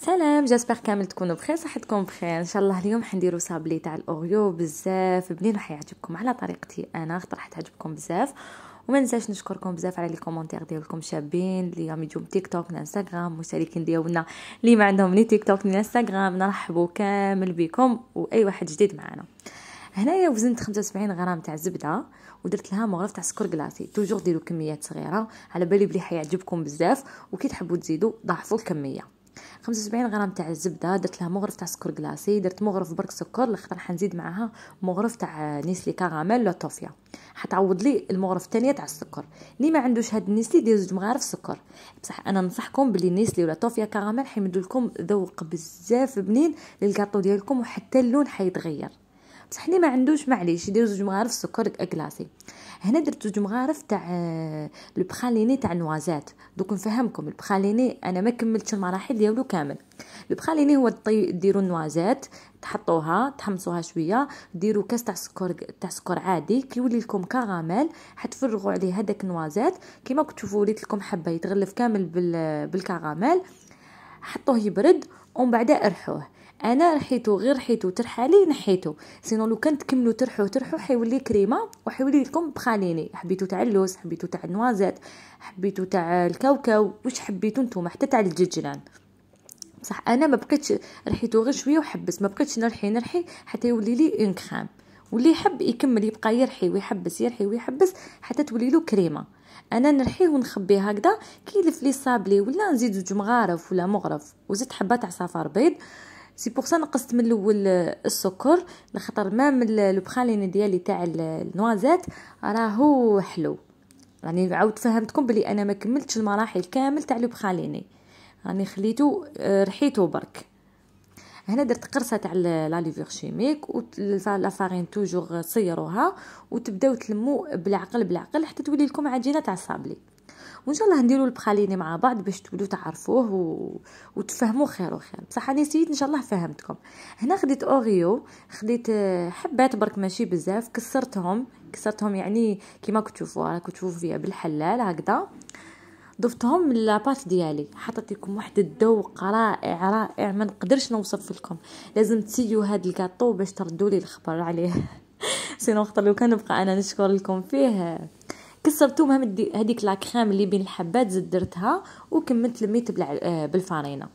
سلام جاسبر كامل تكونوا بخير صحتكم بخير ان شاء الله اليوم حنديروا صابلي تاع الاوريو بزاف بنين راح يعجبكم على طريقتي انا خطر راح تعجبكم بزاف وما ننساش نشكركم بزاف على لي كومونتير ديالكم شابين اللي راهم يجوا تيك توك انستغرام مشتركين ديالنا اللي ما عندهم ني تيك توك ني انستغرام نرحبوا كامل بكم واي واحد جديد معنا هنايا وزنت 75 غرام تاع زبده ودرت لها مغرف تاع سكر كلاصي توجور ديروا كميات صغيره على بالي بلي حيعجبكم بزاف وكي تحبوا تزيدوا ضاعفوا الكميه خمسة وسبعين غرام تاع الزبده درت لها مغرف تاع سكر كلاصي درت مغرف برك سكر لخطر حنزيد معاها مغرف تاع نيسلي كاراميل لو توفيا حتعوض لي المغرف الثانيه تاع السكر اللي ما عندوش هاد النيسلي دير زوج مغارف سكر بصح انا ننصحكم بلي نيسلي ولا توفيا كراميل حيمدلكم ذوق بزاف بنين للكاطو ديالكم وحتى اللون حيتغير بصح حنا ما عندوش معليش يدير زوج مغارف سكر اكلاسي هنا درت زوج مغارف تاع البخاليني آه، تاع نوازات دوك نفهمكم البخاليني انا ما كملتش المراحل ديالو كامل البخاليني هو طي ديروا النوازات تحطوها تحمصوها شويه ديروا كاس تاع سكر تاع سكر عادي كيولي لكم كراميل حتفرغوا عليه هذاك النوازات كيما كنتو وليت لكم حبه يتغلف كامل بالكراميل حطوه يبرد ومن بعد ارحوه انا رحيتو غير رحيتو ترحالي نحيتو سينو لو كان تكملو ترحو ترحو حيولي كريمه وحيولي لكم بخاليني حبيتو تاع اللوز حبيتو تاع النوازات حبيتو تاع الكاوكاو واش حبيتو نتوما حتى تاع الدجلان بصح انا ما بقيتش رحيتو غير شويه وحبس ما بقيتش نرحي نرحي حتى يولي لي اون كريم واللي يحب يكمل يبقى يرحي ويحبس يرحي ويحبس حتى تولي له كريمه انا نرحيه ونخبيه هكذا كيلف لي صابلي ولا نزيد زوج مغارف ولا مغرف وزيت حبه تاع صفار بيض سي بور سا نقصت من الاول السكر لخاطر ما من بخالين ديالي تاع النوازات راهو حلو راني عاود فهمتكم بلي انا ما كملتش المراحل كامل تاع البخاليني راني خليته رحيته برك هنا درت قرصه تاع لا ليفور شيميك والفارين توجور صيروها وتبداو تلمو بالعقل بالعقل حتى تولي لكم عجينه تاع صابلي وان شاء الله نديروا البخاليني مع بعض باش تولوا تعرفوه و... وتفهموا خير وخير بصح انا سيت ان شاء الله فهمتكم هنا خديت اوريو خديت حبات برك ماشي بزاف كسرتهم كسرتهم يعني كيما كتشوفوا راكم تشوفوا فيها بالحلال هكذا ضفتهم من لاباط ديالي حطيت لكم واحد الذوق رائع رائع ما نقدرش نوصف لكم لازم تسيو هاد الكاطو باش تردوا لي الخبر عليه سينو خطر لو كان نبقى انا نشكر لكم فيه كسرتو مهم هذيك لا كريم اللي بين الحبات زدرتها وكملت لميت آه، بالفرينه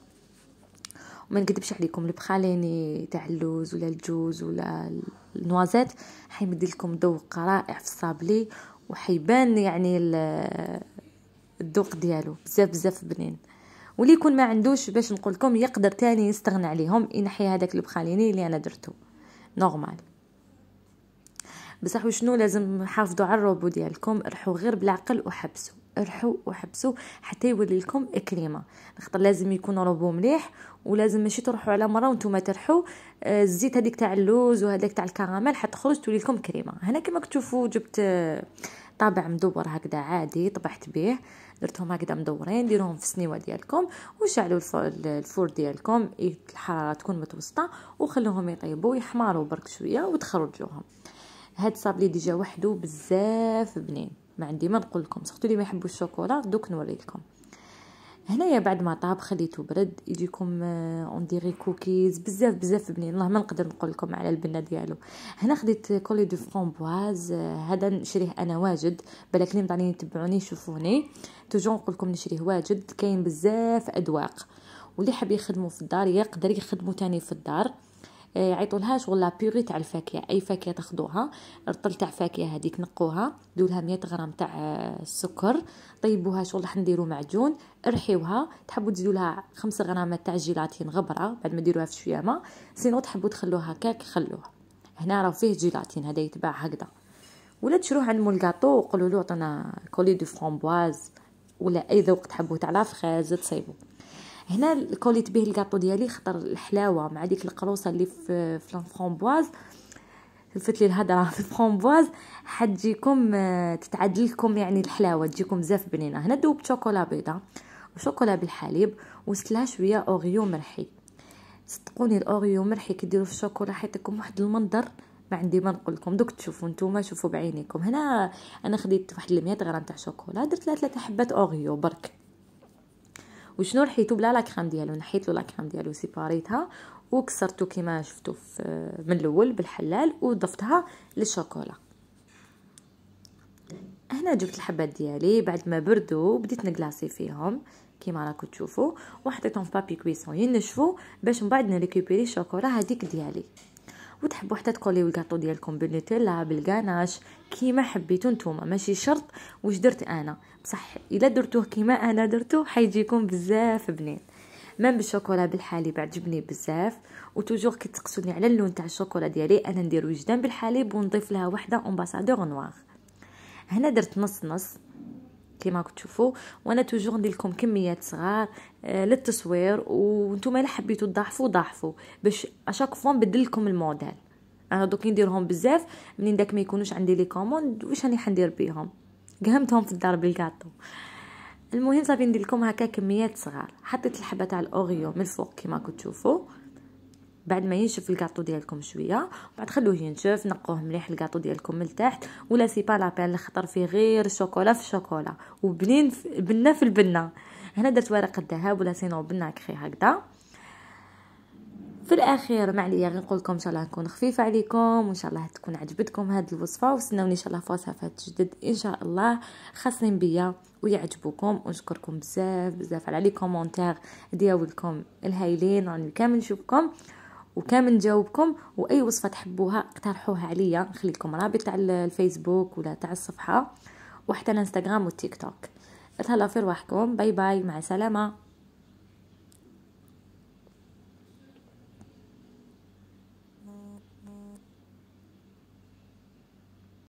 وما نكذبش عليكم البخاليني تاع اللوز ولا الجوز ولا النوازات حيمد لكم ذوق رائع في الصابلي وحيبان يعني الذوق ديالو بزاف بزاف بنين واللي يكون ما عندوش باش نقول لكم يقدر تاني يستغنى عليهم ينحي هذاك البخاليني اللي انا درتو نورمال بصح وشنو لازم حافظوا على الروبو ديالكم ارحوا غير بالعقل وحبسوا ارحوا وحبسوا حتى يولي لكم اكليمه خاطر لازم يكون روبو مليح ولازم ماشي تروحوا على مره وانتم ترحوا آه، الزيت هذيك تاع اللوز وهذاك تاع الكراميل حتخرج تولي لكم كريمه هنا كما تشوفوا جبت آه، طابع مدور هكذا عادي طبعت به درتهم هكذا مدورين ديروهم في السنيوه ديالكم وشعلوا الفور ديالكم إيه الحراره تكون متوسطه وخلوهم يطيبوا ويحمروا برك شويه وتخرجوهم هاد الصابلي ديجا وحده بزاف بنين ما عندي ما نقول لكم سختو اللي ما يحبوا الشوكولا دوك نوري لكم هنايا بعد ما طاب خليته برد يجيكم اون ديري كوكيز بزاف بزاف بنين الله ما نقدر نقول لكم على البنه ديالو هنا خديت كولي دو فرامبواز هذا نشريه انا واجد بالك اللي مطاني يتبعوني يشوفوني توجو نقول لكم نشريه واجد كاين بزاف اذواق واللي حاب يخدمو في الدار يقدر يخدمو تاني في الدار يعيطوا لها شغل لا بيوري تاع الفاكهه اي فاكهه تاخذوها الرطل تاع فاكهه هذيك نقوها دولها 100 غرام تاع السكر آه، طيبوها شغل راح نديرو معجون ارحيوها تحبوا تزيدوا لها 5 غرامات تاع جيلاتين غبره بعد ما ديروها في شويه ما سينو تحبوا تخلوها هكاك خلوها هنا راه فيه جيلاتين هذا يتباع هكذا ولا تشروه عند مول كاطو وقولوا له عطنا كولي دو فرامبواز ولا اي ذوق تحبوه تاع لافخاز تصيبوه هنا كوليت به الكاطو ديالي خطر الحلاوه مع ديك القروصه اللي في فلانفرومبواز لفت لي الهضره في الفرومبواز حتجيكم آه، تتعدل لكم يعني الحلاوه تجيكم بزاف بنينه هنا دوبت شوكولا بيضاء وشوكولا بالحليب وسلا شويه اوريو مرحي صدقوني الاوريو مرحي كي في الشوكولا حيتكم واحد المنظر ما عندي ما نقول لكم دوك تشوفوا نتوما شوفوا بعينيكم هنا انا خديت واحد 100 غرام تاع شوكولا درت لها ثلاثه حبات اوريو برك وشنو رحيتو بلا لاكريم ديالو نحيت له لا ديالو سيباريتها وكسرته كما شفتو من الاول بالحلال وضفتها للشوكولا هنا جبت الحبات ديالي بعد ما بردوا بديت نكلاصي فيهم كيما راكم تشوفوا وحطيتهم في بابي كويسون ينشفوا باش من بعد نريكوبيري الشوكولا هذيك ديالي وتحبوا حتى تقوليو الكاطو ديالكم بالنوتيلا بالكاناش كيما حبيتو نتوما ماشي شرط واش درت انا بصح الا درتوه كيما انا درتو حيجيكم بزاف بنين مام بالشوكولا بالحليب عجبني بزاف وتوجور كتقصدني على اللون تاع الشوكولا ديالي انا ندير وجدان بالحليب ونضيف لها وحده امباسادور نوار هنا درت نص نص كيما راكم تشوفوا وانا توجور ندير لكم كميات صغار آه، للتصوير وانتم الا حبيتوا تضاعفوا ضاعفوا باش اشاك فوا نبدل لكم الموديل انا دوك نديرهم بزاف منين داك ما يكونوش عندي لي كوموند واش راني حندير بيهم قهمتهم في الدار بالكاطو المهم صافي ندير لكم هكا كميات صغار حطيت الحبه تاع الاوريو من الفوق كيما راكم تشوفوا بعد ما ينشف الكاطو ديالكم شويه بعد خلوه ينشف نقوه مليح الكاطو ديالكم من التحت ولا سي با لابيل خطر فيه غير الشوكولا في الشوكولا وبنين في بنه في البنه هنا درت ورق الذهب ولا سينو بنه كخي هكذا في الاخير ما عليا غير نقول لكم ان شاء الله تكون خفيفه عليكم وان شاء الله تكون عجبتكم هذه الوصفه وستناوني ان شاء الله في وصفات جدد ان شاء الله خاصين بيا ويعجبوكم ونشكركم بزاف بزاف على لي كومونتير ديالكم الهايلين راني كامل نشوفكم وكامل نجاوبكم واي وصفه تحبوها اقترحوها عليا نخلي لكم رابط تاع الفيسبوك ولا تاع الصفحه وحتى الانستغرام والتيك توك تهلا في رواحكم باي باي مع سلامه